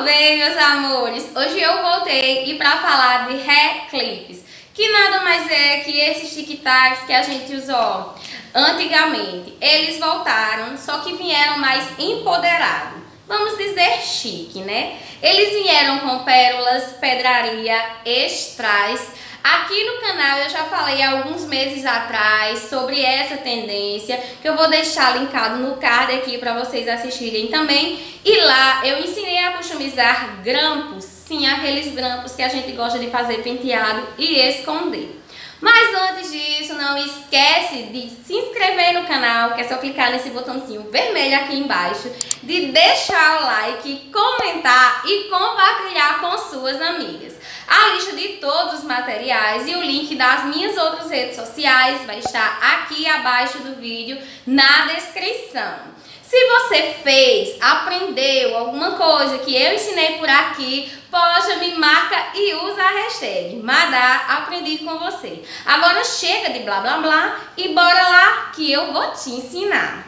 olá bem, meus amores? Hoje eu voltei e para falar de hair clips, que nada mais é que esses tic-tacs que a gente usou antigamente. Eles voltaram, só que vieram mais empoderados. Vamos dizer chique, né? Eles vieram com pérolas, pedraria, extras, Aqui no canal eu já falei alguns meses atrás sobre essa tendência, que eu vou deixar linkado no card aqui para vocês assistirem também. E lá eu ensinei a customizar grampos, sim, aqueles grampos que a gente gosta de fazer penteado e esconder. Mas antes disso, não esquece de se inscrever no canal, que é só clicar nesse botãozinho vermelho aqui embaixo, de deixar o like, comentar e compartilhar com suas amigas. A lista de todos os materiais e o link das minhas outras redes sociais vai estar aqui abaixo do vídeo na descrição. Se você fez, aprendeu alguma coisa que eu ensinei por aqui, poxa, me marca e usa a hashtag Madá, aprendi com você. Agora chega de blá blá blá e bora lá que eu vou te ensinar.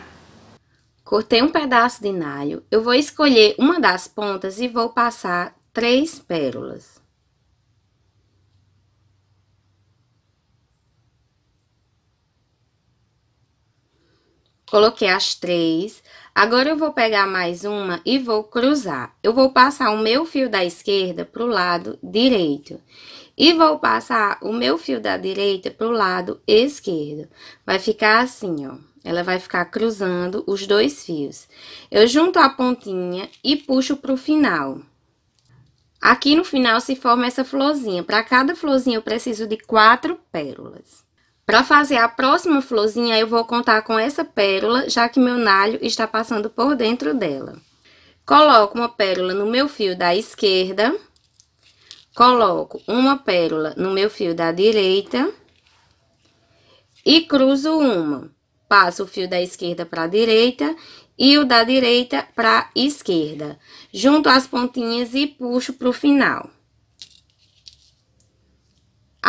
Cortei um pedaço de nalho, eu vou escolher uma das pontas e vou passar três pérolas. Coloquei as três. Agora eu vou pegar mais uma e vou cruzar. Eu vou passar o meu fio da esquerda pro lado direito. E vou passar o meu fio da direita pro lado esquerdo. Vai ficar assim, ó. Ela vai ficar cruzando os dois fios. Eu junto a pontinha e puxo pro final. Aqui no final se forma essa florzinha. Para cada florzinha eu preciso de quatro pérolas. Para fazer a próxima florzinha, eu vou contar com essa pérola, já que meu nalho está passando por dentro dela. Coloco uma pérola no meu fio da esquerda, coloco uma pérola no meu fio da direita e cruzo uma. Passo o fio da esquerda para a direita e o da direita para a esquerda. Junto as pontinhas e puxo para o final.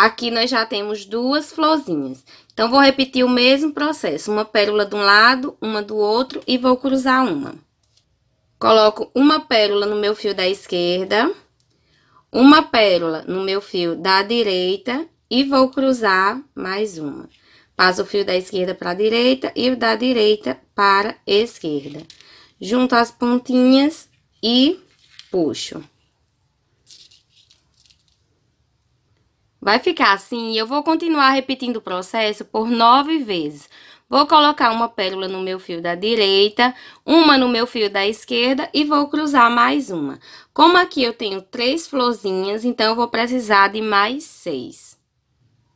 Aqui nós já temos duas florzinhas. Então, vou repetir o mesmo processo. Uma pérola de um lado, uma do outro e vou cruzar uma. Coloco uma pérola no meu fio da esquerda, uma pérola no meu fio da direita e vou cruzar mais uma. Passo o fio da esquerda para a direita e o da direita para a esquerda. Junto as pontinhas e puxo. Vai ficar assim e eu vou continuar repetindo o processo por nove vezes. Vou colocar uma pérola no meu fio da direita, uma no meu fio da esquerda e vou cruzar mais uma. Como aqui eu tenho três florzinhas, então eu vou precisar de mais seis.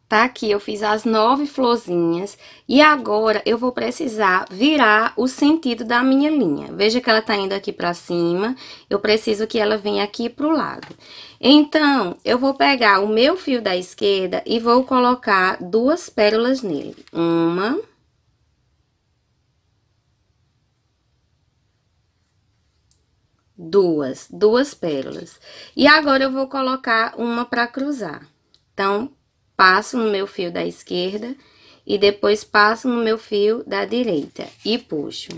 Tá aqui, eu fiz as nove florzinhas e agora eu vou precisar virar o sentido da minha linha. Veja que ela tá indo aqui pra cima, eu preciso que ela venha aqui pro lado. Então, eu vou pegar o meu fio da esquerda e vou colocar duas pérolas nele. Uma... Duas, duas pérolas. E agora eu vou colocar uma pra cruzar. Então, passo no meu fio da esquerda e depois passo no meu fio da direita e puxo.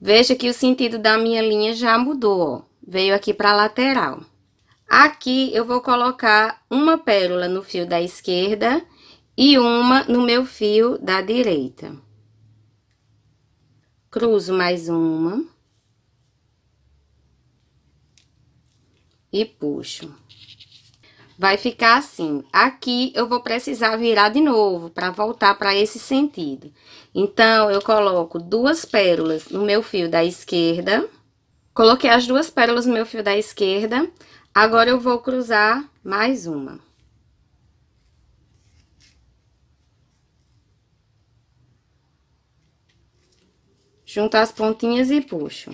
Veja que o sentido da minha linha já mudou, ó. Veio aqui para a lateral. Aqui eu vou colocar uma pérola no fio da esquerda e uma no meu fio da direita. Cruzo mais uma. e puxo. Vai ficar assim. Aqui eu vou precisar virar de novo para voltar para esse sentido. Então, eu coloco duas pérolas no meu fio da esquerda. Coloquei as duas pérolas no meu fio da esquerda. Agora, eu vou cruzar mais uma. Junto as pontinhas e puxo.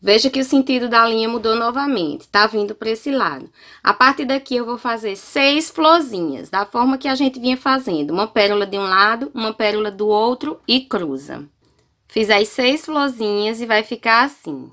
Veja que o sentido da linha mudou novamente, tá vindo para esse lado. A partir daqui eu vou fazer seis florzinhas, da forma que a gente vinha fazendo. Uma pérola de um lado, uma pérola do outro e cruza. Fiz as seis florzinhas e vai ficar assim.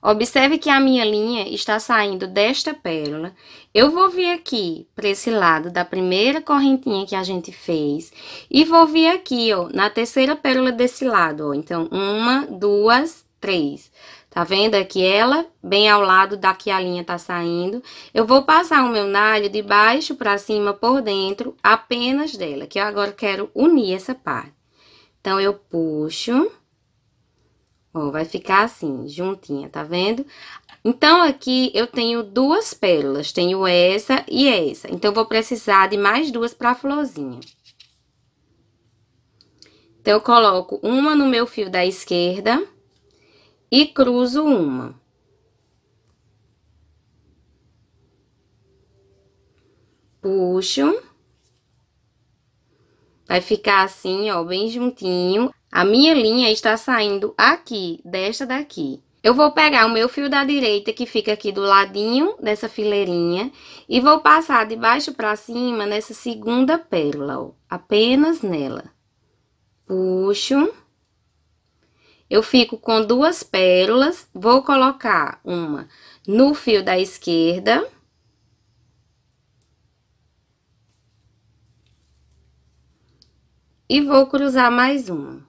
Observe que a minha linha está saindo desta pérola. Eu vou vir aqui para esse lado da primeira correntinha que a gente fez. E vou vir aqui, ó, na terceira pérola desse lado, ó. Então, uma, duas, três. Tá vendo aqui ela? Bem ao lado da que a linha tá saindo. Eu vou passar o meu nalho de baixo pra cima por dentro, apenas dela, que eu agora quero unir essa parte. Então, eu puxo. Ó, vai ficar assim, juntinha, tá vendo? Então, aqui eu tenho duas pérolas, tenho essa e essa. Então, eu vou precisar de mais duas pra florzinha. Então, eu coloco uma no meu fio da esquerda e cruzo uma. Puxo. Vai ficar assim, ó, bem juntinho. A minha linha está saindo aqui, desta daqui. Eu vou pegar o meu fio da direita, que fica aqui do ladinho dessa fileirinha, e vou passar de baixo para cima nessa segunda pérola, ó, apenas nela. Puxo. Eu fico com duas pérolas, vou colocar uma no fio da esquerda. E vou cruzar mais uma.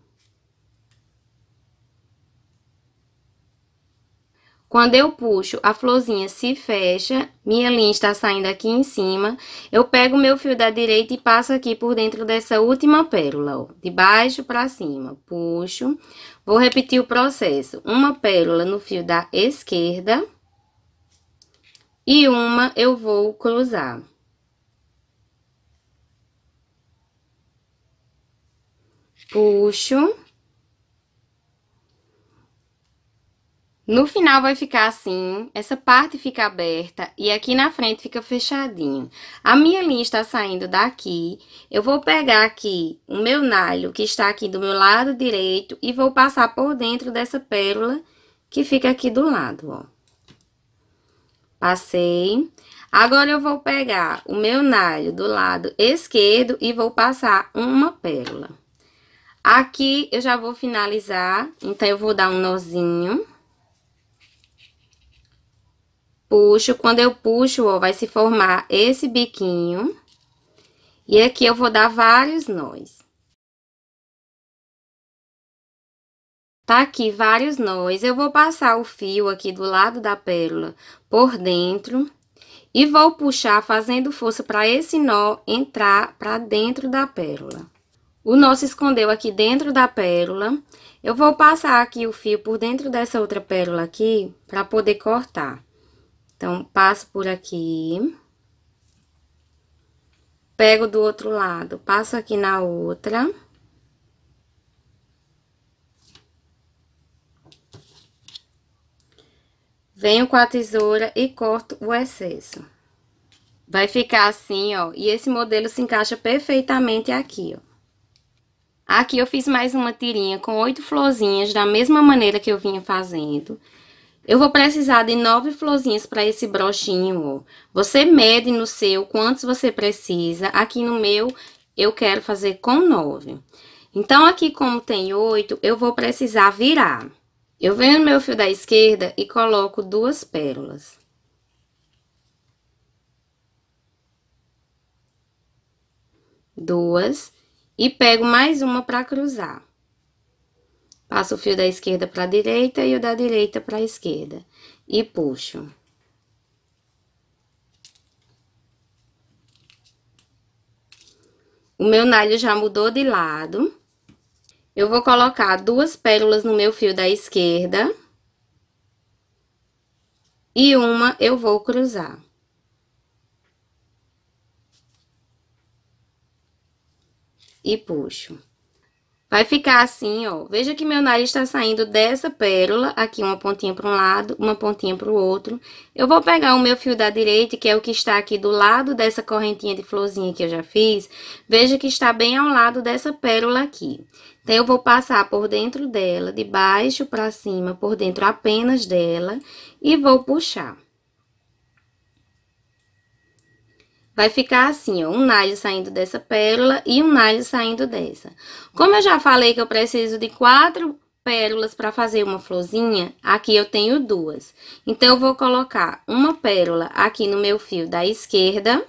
Quando eu puxo, a florzinha se fecha, minha linha está saindo aqui em cima. Eu pego meu fio da direita e passo aqui por dentro dessa última pérola, ó. De baixo para cima, puxo. Vou repetir o processo. Uma pérola no fio da esquerda. E uma eu vou cruzar. Puxo. No final vai ficar assim, essa parte fica aberta e aqui na frente fica fechadinho. A minha linha está saindo daqui, eu vou pegar aqui o meu nalho que está aqui do meu lado direito e vou passar por dentro dessa pérola que fica aqui do lado, ó. Passei. Agora eu vou pegar o meu nalho do lado esquerdo e vou passar uma pérola. Aqui eu já vou finalizar, então eu vou dar um nozinho. Puxo, quando eu puxo, ó, vai se formar esse biquinho. E aqui eu vou dar vários nós. Tá aqui vários nós, eu vou passar o fio aqui do lado da pérola por dentro e vou puxar fazendo força para esse nó entrar para dentro da pérola. O nó se escondeu aqui dentro da pérola, eu vou passar aqui o fio por dentro dessa outra pérola aqui para poder cortar. Então, passo por aqui. Pego do outro lado, passo aqui na outra. Venho com a tesoura e corto o excesso. Vai ficar assim, ó, e esse modelo se encaixa perfeitamente aqui, ó. Aqui eu fiz mais uma tirinha com oito florzinhas, da mesma maneira que eu vinha fazendo. Eu vou precisar de nove florzinhas para esse brochinho. Você mede no seu quantos você precisa. Aqui no meu, eu quero fazer com nove. Então, aqui como tem oito, eu vou precisar virar. Eu venho no meu fio da esquerda e coloco duas pérolas. Duas. E pego mais uma para cruzar. Passo o fio da esquerda para a direita e o da direita para a esquerda. E puxo. O meu nalho já mudou de lado. Eu vou colocar duas pérolas no meu fio da esquerda. E uma eu vou cruzar. E puxo. Vai ficar assim, ó. Veja que meu nariz tá saindo dessa pérola. Aqui uma pontinha para um lado, uma pontinha para o outro. Eu vou pegar o meu fio da direita, que é o que está aqui do lado dessa correntinha de florzinha que eu já fiz. Veja que está bem ao lado dessa pérola aqui. Então, eu vou passar por dentro dela, de baixo para cima, por dentro apenas dela. E vou puxar. vai ficar assim, ó, um nylon saindo dessa pérola e um nylon saindo dessa. Como eu já falei que eu preciso de quatro pérolas para fazer uma florzinha, aqui eu tenho duas. Então, eu vou colocar uma pérola aqui no meu fio da esquerda.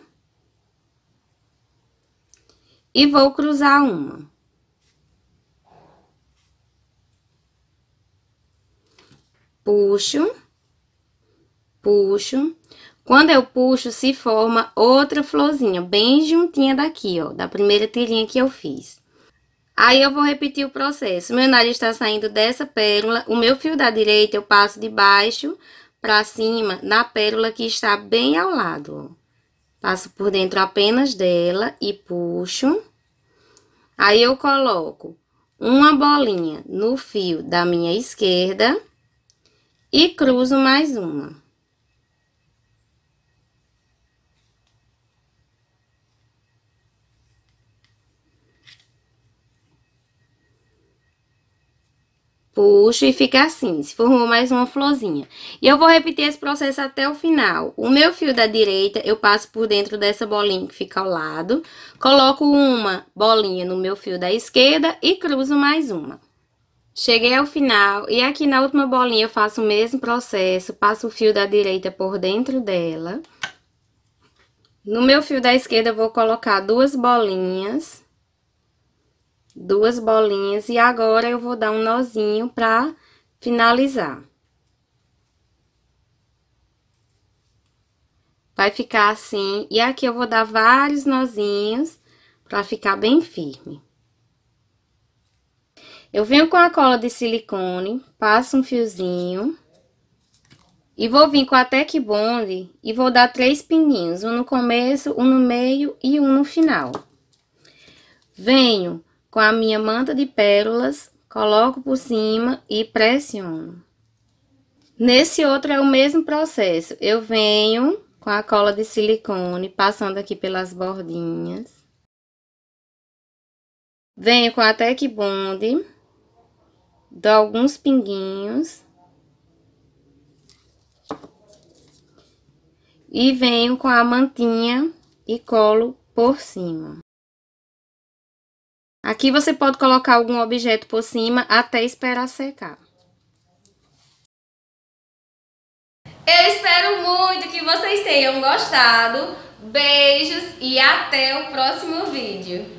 E vou cruzar uma. Puxo. Puxo. Quando eu puxo, se forma outra florzinha, bem juntinha daqui, ó, da primeira tirinha que eu fiz. Aí eu vou repetir o processo. Meu nariz está saindo dessa pérola, o meu fio da direita eu passo de baixo para cima na pérola que está bem ao lado, ó. Passo por dentro apenas dela e puxo. Aí eu coloco uma bolinha no fio da minha esquerda e cruzo mais uma. puxo e fica assim, se formou mais uma florzinha. E eu vou repetir esse processo até o final. O meu fio da direita, eu passo por dentro dessa bolinha que fica ao lado, coloco uma bolinha no meu fio da esquerda e cruzo mais uma. Cheguei ao final e aqui na última bolinha eu faço o mesmo processo, passo o fio da direita por dentro dela. No meu fio da esquerda eu vou colocar duas bolinhas duas bolinhas e agora eu vou dar um nozinho pra finalizar. Vai ficar assim, e aqui eu vou dar vários nozinhos pra ficar bem firme. Eu venho com a cola de silicone, passo um fiozinho... E vou vir com a Tec Bond e vou dar três pininhos, um no começo, um no meio e um no final. Venho com a minha manta de pérolas, coloco por cima e pressiono. Nesse outro é o mesmo processo. Eu venho com a cola de silicone, passando aqui pelas bordinhas. Venho com a Tec Bond, dou alguns pinguinhos. E venho com a mantinha e colo por cima. Aqui você pode colocar algum objeto por cima até esperar secar. Eu espero muito que vocês tenham gostado. Beijos e até o próximo vídeo.